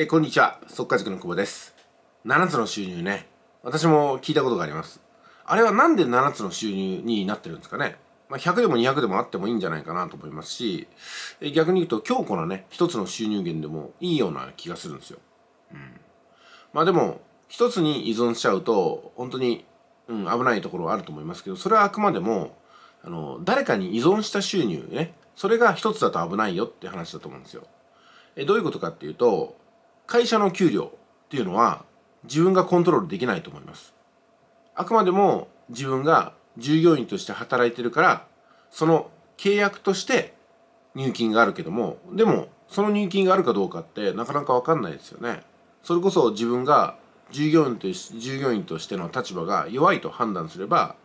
えー、こんにちは速稼塾の久保です7つの収入ね私も聞いたことがありますあれはなんで7つの収入になってるんですかねまあ、100でも200でもあってもいいんじゃないかなと思いますし、え逆に言うと強固なね、1つの収入源でもいいような気がするんですよ。うん。まあでも、1つに依存しちゃうと、本当に、うん、危ないところはあると思いますけど、それはあくまでも、あの、誰かに依存した収入ね、それが1つだと危ないよって話だと思うんですよ。えどういうことかっていうと、会社の給料っていうのは自分がコントロールできないと思います。あくまでも自分が従業員として働いてるから、その契約として入金があるけども、でもその入金があるかどうかってなかなかわかんないですよね。それこそ自分が従業員と従業員としての立場が弱いと判断すれば、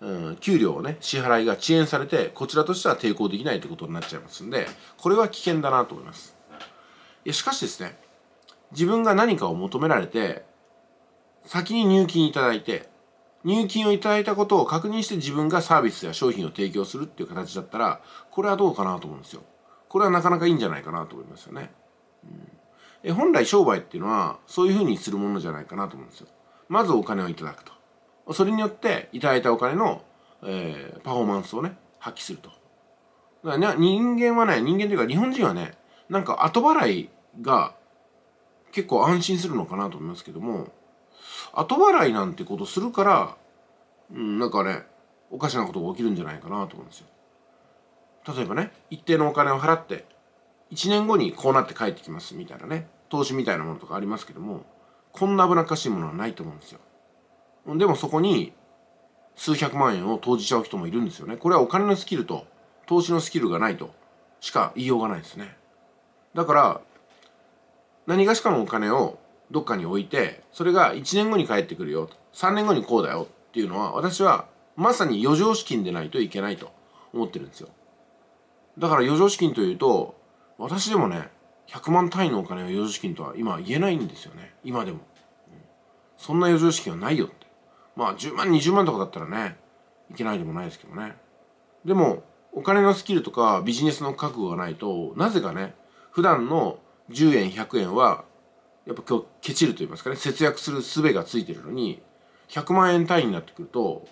うん、給料をね、支払いが遅延されて、こちらとしては抵抗できないってことになっちゃいますんで、これは危険だなと思います。いや、しかしですね、自分が何かを求められて、先に入金いただいて、入金をいただいたことを確認して自分がサービスや商品を提供するっていう形だったら、これはどうかなと思うんですよ。これはなかなかいいんじゃないかなと思いますよね。うん、え本来商売っていうのは、そういうふうにするものじゃないかなと思うんですよ。まずお金をいただくと。それによって、いただいたお金の、えー、パフォーマンスをね、発揮すると。だからね、人間はね、人間というか日本人はね、なんか後払いが結構安心するのかなと思いますけども、後払いなんてことするから、うん、なんかね、おかしなことが起きるんじゃないかなと思うんですよ。例えばね、一定のお金を払って、1年後にこうなって帰ってきますみたいなね、投資みたいなものとかありますけども、こんな危なっかしいものはないと思うんですよ。でもそこに数百万円を投じちゃう人もいるんですよね。これはお金のスキルと投資のスキルがないとしか言いようがないですね。だから何がしかのお金をどっかに置いてそれが1年後に返ってくるよ3年後にこうだよっていうのは私はまさに余剰資金でないといけないと思ってるんですよだから余剰資金というと私でもね100万単位のお金を余剰資金とは今言えないんですよね今でも、うん、そんな余剰資金はないよってまあ10万20万とかだったらねいけないでもないですけどねでもお金のスキルとかビジネスの覚悟がないとなぜかね普段の10円100円はやっぱ今日ケチると言いますかね節約する術がついてるのに100万円単位になってくると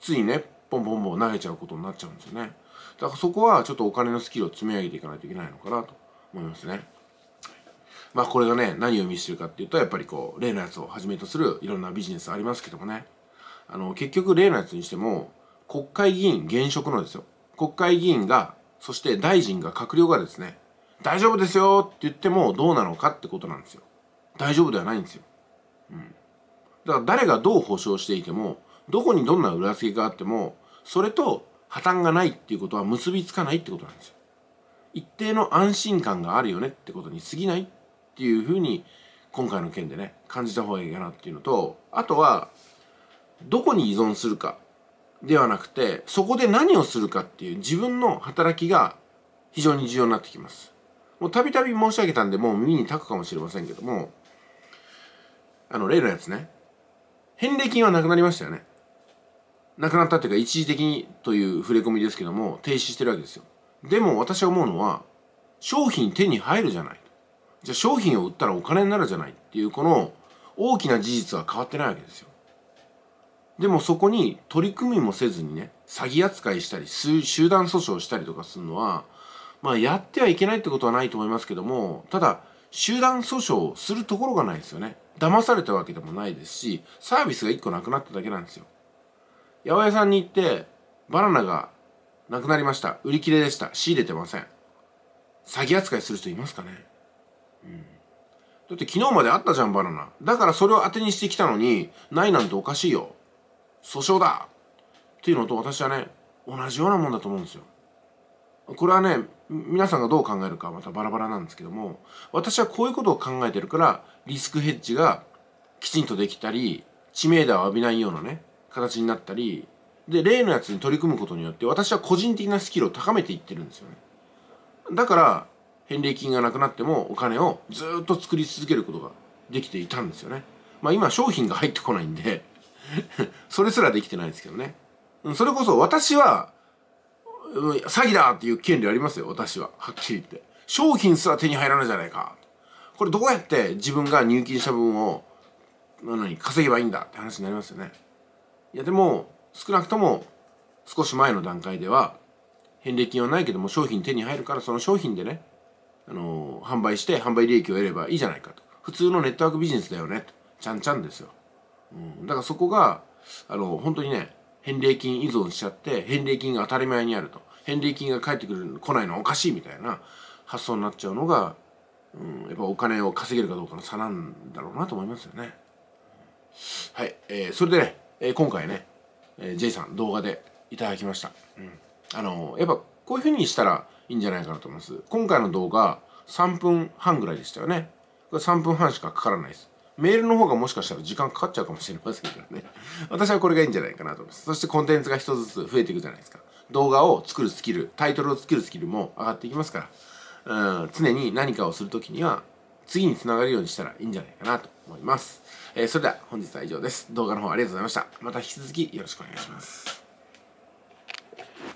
ついねポンポンポン投げちゃうことになっちゃうんですよねだからそこはちょっとお金のスキルを積み上げていかないといけないのかなと思いますねまあこれがね何を意味してるかっていうとやっぱりこう例のやつをはじめとするいろんなビジネスありますけどもねあの結局例のやつにしても国会議員現職のですよ国会議員がそして大臣が閣僚がですね大丈夫ですよって言ってもどうなのかってことなんですよ。大丈夫ではないんですよ。うん。だから誰がどう保証していても、どこにどんな裏付けがあっても、それと破綻がないっていうことは結びつかないってことなんですよ。一定の安心感があるよねってことに過ぎないっていうふうに、今回の件でね、感じた方がいいかなっていうのと、あとは、どこに依存するかではなくて、そこで何をするかっていう自分の働きが非常に重要になってきます。もうたびたび申し上げたんで、もう耳にたくかもしれませんけども、あの、例のやつね。返礼金はなくなりましたよね。なくなったっていうか、一時的にという触れ込みですけども、停止してるわけですよ。でも私は思うのは、商品手に入るじゃない。じゃあ商品を売ったらお金になるじゃないっていう、この大きな事実は変わってないわけですよ。でもそこに取り組みもせずにね、詐欺扱いしたり、集団訴訟したりとかするのは、まあ、やってはいけないってことはないと思いますけども、ただ、集団訴訟をするところがないですよね。騙されたわけでもないですし、サービスが一個なくなっただけなんですよ。八百屋さんに行って、バナナがなくなりました。売り切れでした。仕入れてません。詐欺扱いする人いますかねうん。だって昨日まであったじゃん、バナナ。だからそれを当てにしてきたのに、ないなんておかしいよ。訴訟だっていうのと私はね、同じようなもんだと思うんですよ。これはね、皆さんがどう考えるかはまたバラバラなんですけども私はこういうことを考えてるからリスクヘッジがきちんとできたり知名度を浴びないようなね形になったりで例のやつに取り組むことによって私は個人的なスキルを高めていってるんですよねだから返礼金がなくなってもお金をずっと作り続けることができていたんですよねまあ今商品が入ってこないんで それすらできてないですけどねそれこそ私は詐欺だっていう権利ありますよ、私は。はっきり言って。商品すら手に入らないじゃないか。これどうやって自分が入金した分を、なのに稼げばいいんだって話になりますよね。いやでも、少なくとも少し前の段階では、返礼金はないけども商品手に入るからその商品でね、あのー、販売して販売利益を得ればいいじゃないかと。普通のネットワークビジネスだよねと。ちゃんちゃんですよ。うん、だからそこが、あのー、本当にね、返礼金依存しちゃって返礼金が当たり前にあると返礼金が返ってくる来ないのはおかしいみたいな発想になっちゃうのが、うん、やっぱお金を稼げるかどうかの差なんだろうなと思いますよね。はい、えー、それでね、えー、今回ね、えー、J さん動画でいただきました。うん、あのー、やっぱこういうふうにしたらいいんじゃないかなと思います。今回の動画3分半ぐらいでしたよね。これ3分半しかかからないです。メールの方がもしかしたら時間かかっちゃうかもしれませんけどね 私はこれがいいんじゃないかなと思いますそしてコンテンツが一つずつ増えていくじゃないですか動画を作るスキルタイトルを作るスキルも上がっていきますからうん常に何かをするときには次につながるようにしたらいいんじゃないかなと思います、えー、それでは本日は以上です動画の方ありがとうございましたまた引き続きよろしくお願いします